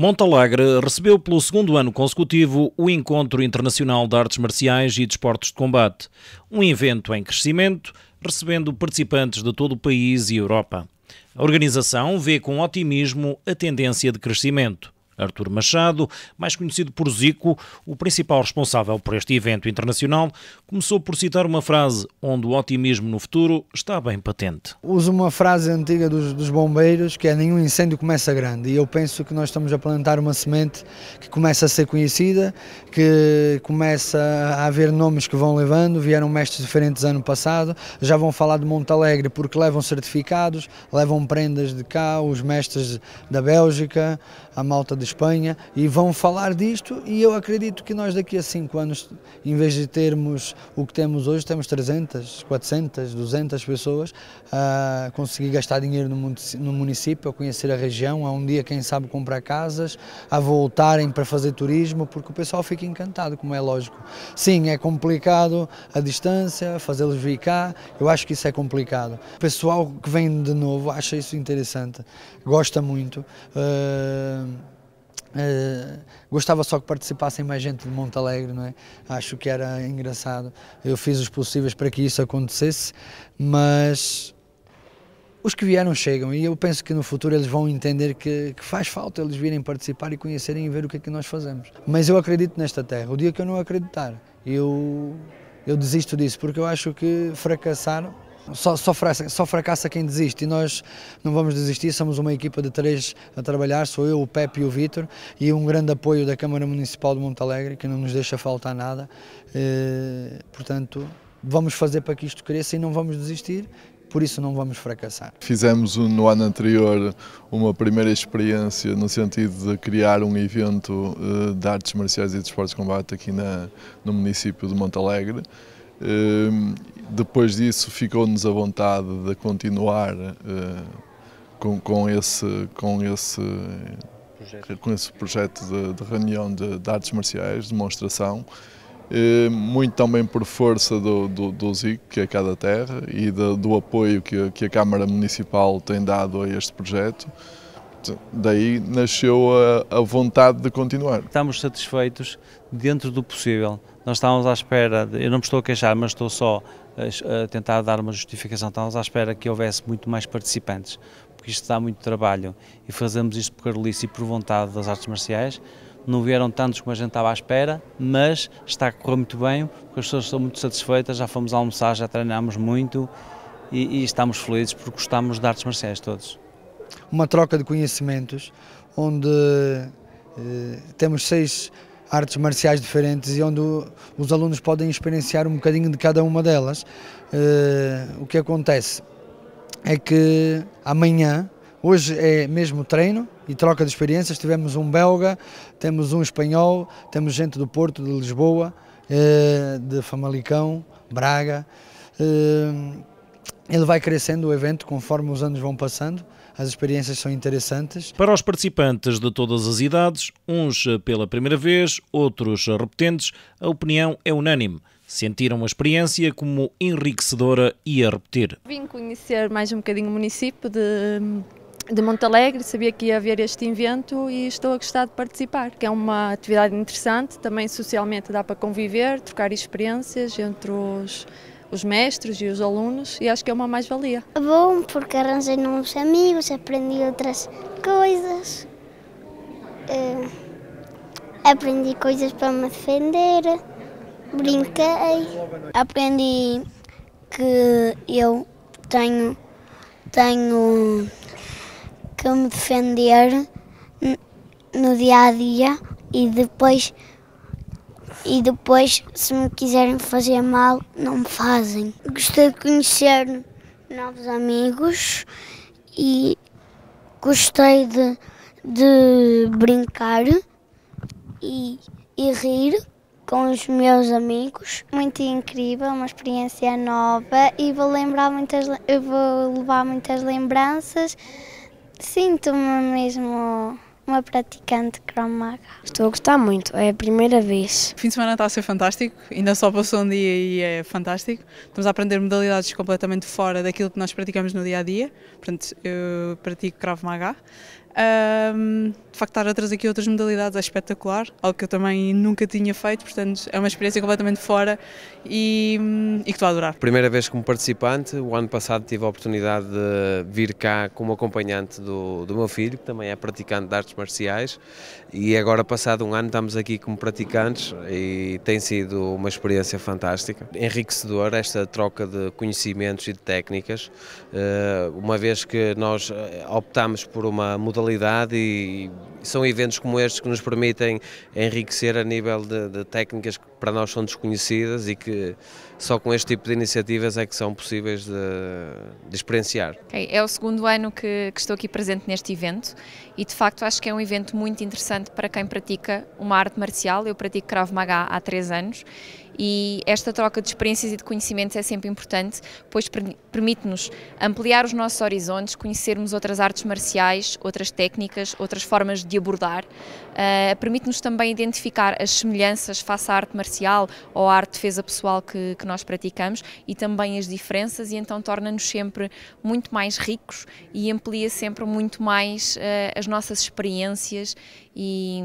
Montalegre recebeu pelo segundo ano consecutivo o Encontro Internacional de Artes Marciais e Desportos de Combate, um evento em crescimento, recebendo participantes de todo o país e Europa. A organização vê com otimismo a tendência de crescimento. Artur Machado, mais conhecido por Zico, o principal responsável por este evento internacional, começou por citar uma frase onde o otimismo no futuro está bem patente. Uso uma frase antiga dos, dos bombeiros que é nenhum incêndio começa grande e eu penso que nós estamos a plantar uma semente que começa a ser conhecida, que começa a haver nomes que vão levando, vieram mestres diferentes ano passado, já vão falar de Montalegre porque levam certificados, levam prendas de cá, os mestres da Bélgica, a malta de Espanha e vão falar disto e eu acredito que nós daqui a 5 anos, em vez de termos o que temos hoje, temos 300, 400, 200 pessoas a conseguir gastar dinheiro no município, a conhecer a região, a um dia quem sabe comprar casas, a voltarem para fazer turismo, porque o pessoal fica encantado, como é lógico. Sim, é complicado a distância, fazê-los vir cá, eu acho que isso é complicado. O pessoal que vem de novo acha isso interessante, gosta muito. Uh, eh, gostava só que participassem mais gente de Monte Alegre, não é? Acho que era engraçado. Eu fiz os possíveis para que isso acontecesse, mas os que vieram chegam e eu penso que no futuro eles vão entender que, que faz falta eles virem participar e conhecerem e ver o que é que nós fazemos. Mas eu acredito nesta terra. O dia que eu não acreditar, eu, eu desisto disso, porque eu acho que fracassaram. Só, só, fracassa, só fracassa quem desiste e nós não vamos desistir, somos uma equipa de três a trabalhar, sou eu, o Pepe e o Vítor e um grande apoio da Câmara Municipal de Monte Alegre que não nos deixa faltar nada, e, eh, portanto vamos fazer para que isto cresça e não vamos desistir por isso não vamos fracassar. Fizemos no ano anterior uma primeira experiência no sentido de criar um evento eh, de artes marciais e de esportes de combate aqui na, no município de Montalegre. Hum, depois disso ficou-nos a vontade de continuar eh, com, com, esse, com, esse, projeto. com esse projeto de, de reunião de, de, artes marciais, demonstração, eh, muito também por força do, do, do ZIC, que é cada terra, e do, do apoio que, que a Câmara Municipal tem dado a este projeto. Daí nasceu a, a, vontade de continuar. Estamos satisfeitos dentro do possível. Nós estávamos à espera, de, eu não me estou a queixar, mas estou só a, a tentar dar uma justificação. Estávamos à espera que houvesse muito mais participantes, porque isto dá muito trabalho e fazemos isto por carolice e por vontade das artes marciais não vieram tantos como a gente estava à espera, mas está a correr muito bem, porque as pessoas estão muito satisfeitas, já fomos almoçar, já treinámos muito e, e estamos felizes porque gostamos de artes marciais todos uma troca de conhecimentos, onde eh, temos seis artes marciais diferentes e onde os alunos podem experienciar um bocadinho de cada uma delas. Eh, o que acontece é que amanhã, hoje é mesmo treino e troca de experiências, tivemos um belga, temos um espanhol, temos gente do Porto, de Lisboa, eh, de Famalicão, Braga. Eh, ele vai crescendo o evento conforme os anos vão passando as experiências são interessantes. Para os participantes de todas as idades, uns pela primeira vez, outros repetentes, a opinião é unânime. Sentiram a experiência como enriquecedora e a repetir. Vim conhecer mais um bocadinho o município de, de Montalegre, sabia que ia haver este evento e estou a gostar de participar, que é uma atividade interessante, também socialmente dá para conviver, trocar experiências entre os os mestres e os alunos e acho que é uma mais-valia. É bom, porque arranjei novos amigos, aprendi outras coisas, eh, aprendi coisas para me defender, brinquei. Aprendi que eu tenho, tenho que me defender no dia a dia e depois e depois, se me quiserem fazer mal, não me fazem. Gostei de conhecer novos amigos e gostei de, de brincar e, e rir com os meus amigos. Muito incrível, uma experiência nova e vou lembrar muitas, vou levar muitas lembranças. Sinto-me mesmo uma praticante de Estou a gostar muito, é a primeira vez. O fim de semana está a ser fantástico, ainda só passou um dia e é fantástico. Estamos a aprender modalidades completamente fora daquilo que nós praticamos no dia a dia. Portanto, eu pratico Krav Maga um, de facto, estar a trazer aqui outras modalidades é espetacular, algo que eu também nunca tinha feito, portanto é uma experiência completamente fora e, hum, e que estou a adorar. Primeira vez como participante, o ano passado tive a oportunidade de vir cá como acompanhante do, do meu filho, que também é praticante de artes marciais, e agora, passado um ano, estamos aqui como praticantes e tem sido uma experiência fantástica. Enriquecedor esta troca de conhecimentos e de técnicas, eh, uma vez que nós eh, optamos por uma modalidade modalidade e são eventos como estes que nos permitem enriquecer a nível de, de, técnicas que para nós são desconhecidas e que só com este tipo de iniciativas é que são possíveis de, de experienciar. Okay. É o segundo ano que, que, estou aqui presente neste evento e de facto acho que é um evento muito interessante para quem pratica uma arte marcial. Eu pratico Krav Maga há três anos e esta troca de experiências e de conhecimentos é sempre importante, pois permite-nos ampliar os nossos horizontes, conhecermos outras artes marciais, outras técnicas, outras formas de abordar, uh, permite-nos também identificar as semelhanças face à arte marcial ou à arte de defesa pessoal que, que nós praticamos e também as diferenças e então torna-nos sempre muito mais ricos e amplia sempre muito mais uh, as nossas experiências e,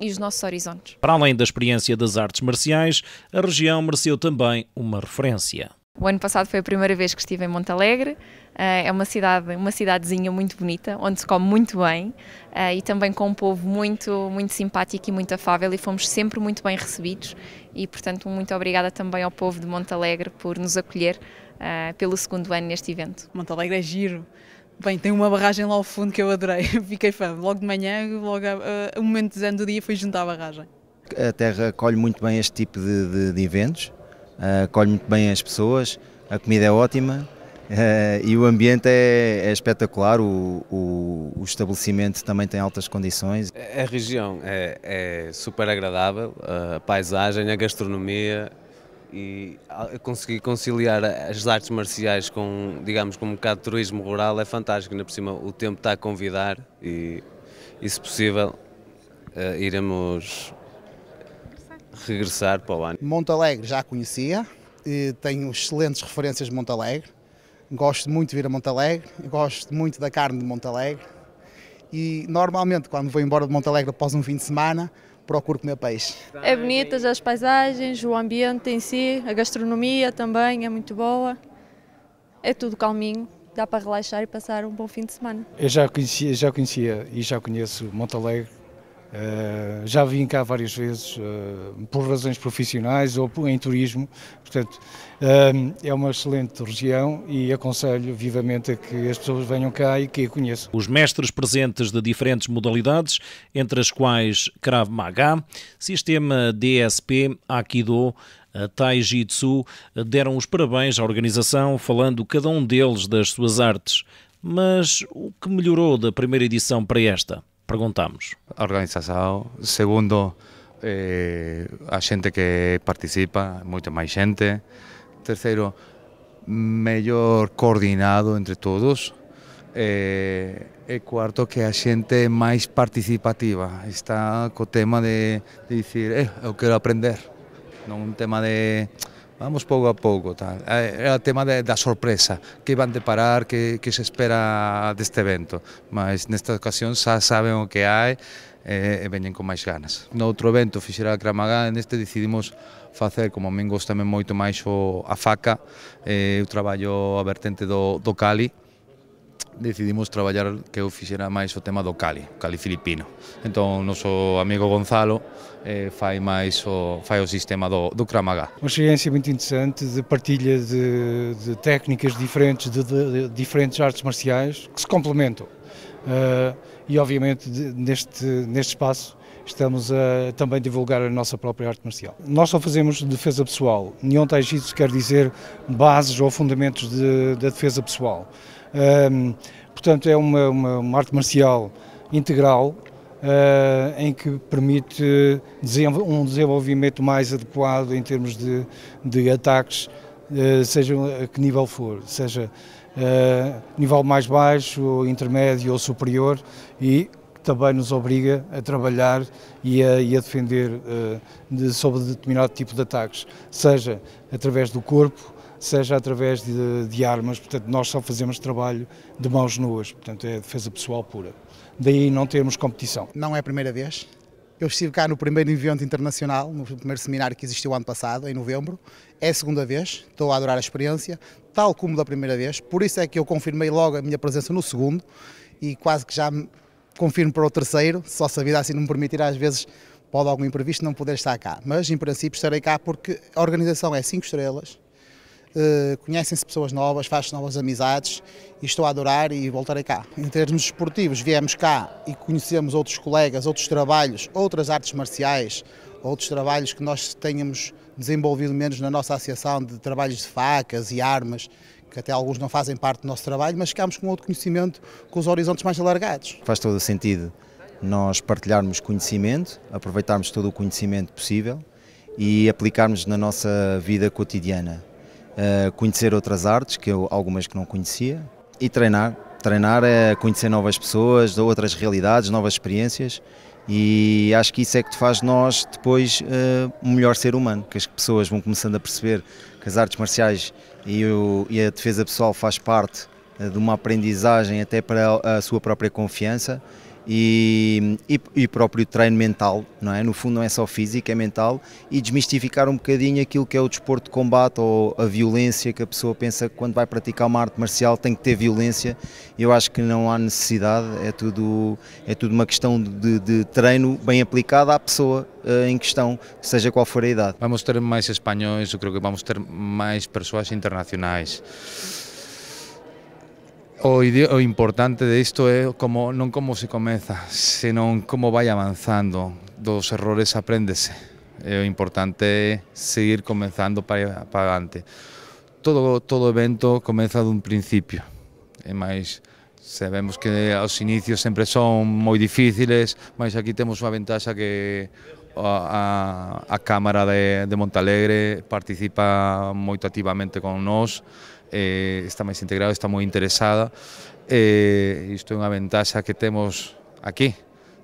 e os nossos horizontes. Para além da experiência das artes marciais, a região mereceu também uma referência. O ano passado foi a primeira vez que estive em Montalegre. Eh, é uma cidade, uma cidadezinha muito bonita, onde se come muito bem eh, e também com um povo muito, muito simpático e muito afável e fomos sempre muito bem recebidos e, portanto, muito obrigada também ao povo de Montalegre por nos acolher eh, pelo segundo ano neste evento. Montalegre é giro. Bem, tem uma barragem lá ao fundo que eu adorei. Fiquei fã. Logo de manhã, logo a, o momento de do dia fui juntar a barragem. A terra acolhe muito bem este tipo de, de, de eventos acolhe ah, muito bem as pessoas, a comida é ótima ah, e o ambiente é, é espetacular, o, o, o, estabelecimento também tem altas condições. A região é, é super agradável, a paisagem, a gastronomia e conseguir conciliar as artes marciais com, digamos, com um bocado de turismo rural é fantástico, ainda por cima o tempo está a convidar e, e se possível, ah, iremos regressar para o ano. Montalegre já conhecia, eh, tenho excelentes referências de Montalegre, gosto muito de vir a Montalegre, gosto muito da carne de Montalegre e normalmente quando vou embora de Montalegre após um fim de semana procuro comer peixe. É bonitas as paisagens, o ambiente em si, a gastronomia também é muito boa, é tudo calminho dá para relaxar e passar um bom fim de semana. Eu já conhecia, já conhecia e já conheço Montalegre eh, já vim cá várias vezes, eh, por razões profissionais ou em turismo, portanto, eh, é uma excelente região e aconselho vivamente a que as pessoas venham cá e que a conheçam. Os mestres presentes de diferentes modalidades, entre as quais Krav Maga, Sistema DSP, Aikido, Taijitsu, deram os parabéns à organização, falando cada um deles das suas artes. Mas o que melhorou da primeira edição para esta? Preguntamos. A organización, segundo, eh, a xente que participa, moita máis xente. Terceiro, mellor coordinado entre todos. Eh, e cuarto, que a xente é máis participativa. Está co tema de, de dicir, eh, eu quero aprender. Non un tema de vamos pouco a pouco. Tal. É o tema de, da sorpresa, que van deparar, que, que se espera deste evento. Mas nesta ocasión xa saben o que hai e, e veñen con máis ganas. No outro evento fixera a Cramagá, neste decidimos facer, como a min gostame moito máis o, a faca, eh, o traballo a vertente do, do Cali, decidimos traballar que eu fixera máis o tema do cali, cali filipino. Entón, o noso amigo Gonzalo eh, fai máis o, fai o sistema do, do Kramaga. Uma experiência muito interessante de partilha de, de técnicas diferentes, de, de, de diferentes artes marciais que se complementam. Uh, e obviamente neste, neste espaço estamos a também divulgar a nossa própria arte marcial. Nós só fazemos defesa pessoal. Neon Taijitsu quer dizer bases ou fundamentos de, da defesa pessoal. Um, portanto, é uma, uma, uma, arte marcial integral uh, em que permite um desenvolvimento mais adequado em termos de, de ataques, uh, seja a que nível for, seja uh, nível mais baixo, intermédio ou superior, e também nos obriga a trabalhar e a, e a defender uh, de, sobre determinado tipo de ataques, seja através do corpo, seja através de, de, armas, portanto nós só fazemos trabalho de mãos nuas, portanto é defesa pessoal pura. Daí não termos competição. Não é a primeira vez. Eu estive cá no primeiro evento internacional, no primeiro seminário que existiu ano passado, em novembro. É a segunda vez, estou a adorar a experiência, tal como da primeira vez. Por isso é que eu confirmei logo a minha presença no segundo e quase que já confirmo para o terceiro, só se a vida assim não me permitir às vezes pode algum imprevisto não poder estar cá, mas em princípio estarei cá porque a organização é 5 estrelas, eh, conhecem-se pessoas novas, fazem novas amizades e estou a adorar e voltarei cá. Em termos esportivos, viemos cá e conhecemos outros colegas, outros trabalhos, outras artes marciais, outros trabalhos que nós tenhamos desenvolvido menos na nossa associação de trabalhos de facas e armas, que até alguns não fazem parte do nosso trabalho, mas ficamos com outro conhecimento com os horizontes mais alargados. Faz todo o sentido nós partilharmos conhecimento, aproveitarmos todo o conhecimento possível e aplicarmos na nossa vida cotidiana conhecer outras artes, que eu, algumas que não conhecia, e treinar. Treinar é conhecer novas pessoas, outras realidades, novas experiências e acho que isso é que faz nós depois eh, um melhor ser humano, que as pessoas vão começando a perceber que as artes marciais e, o, e a defesa pessoal faz parte eh, de uma aprendizagem até para a sua própria confiança e, e, e, próprio treino mental, não é? No fundo não é só físico, é mental e desmistificar um bocadinho aquilo que é o desporto de combate ou a violência que a pessoa pensa que quando vai praticar uma arte marcial tem que ter violência. Eu acho que não há necessidade, é tudo, é tudo uma questão de, de treino bem aplicado à pessoa eh, em questão, seja qual for a idade. Vamos ter mais espanhóis, eu creio que vamos ter mais pessoas internacionais. O, o importante de isto é como non como se comeza, senón como vai avanzando. Dos errores apréndese. É o importante é seguir comenzando para, para adelante. Todo, todo evento comeza dun principio. E máis, sabemos que os inicios sempre son moi difíciles, mas aquí temos unha ventaxa que a, a, a Cámara de, de Montalegre participa moito activamente con nós eh, está máis integrado, está moi interesada, eh, isto é unha ventaxa que temos aquí,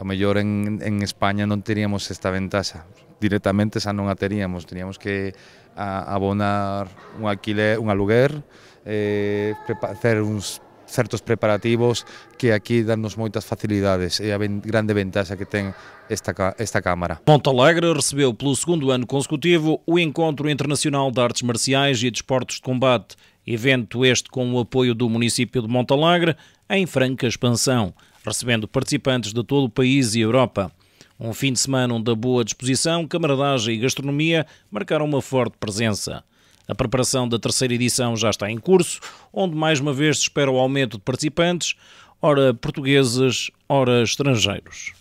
a mellor en, en España non teríamos esta ventaxa, directamente xa non a teríamos, teníamos que a, abonar un alquiler, un aluguer, eh, facer uns certos preparativos que aquí dan-nos moitas facilidades e é a ben, grande ventaja que ten esta, esta Câmara. Monte Alegre recebeu pelo segundo ano consecutivo o Encontro Internacional de Artes Marciais e Desportos de Combate Evento este com o apoio do município de Montalagre em franca expansão, recebendo participantes de todo o país e Europa. Um fim de semana onde a boa disposição, camaradagem e gastronomia marcaram uma forte presença. A preparação da terceira edição já está em curso, onde mais uma vez se espera o aumento de participantes, ora portugueses, ora estrangeiros.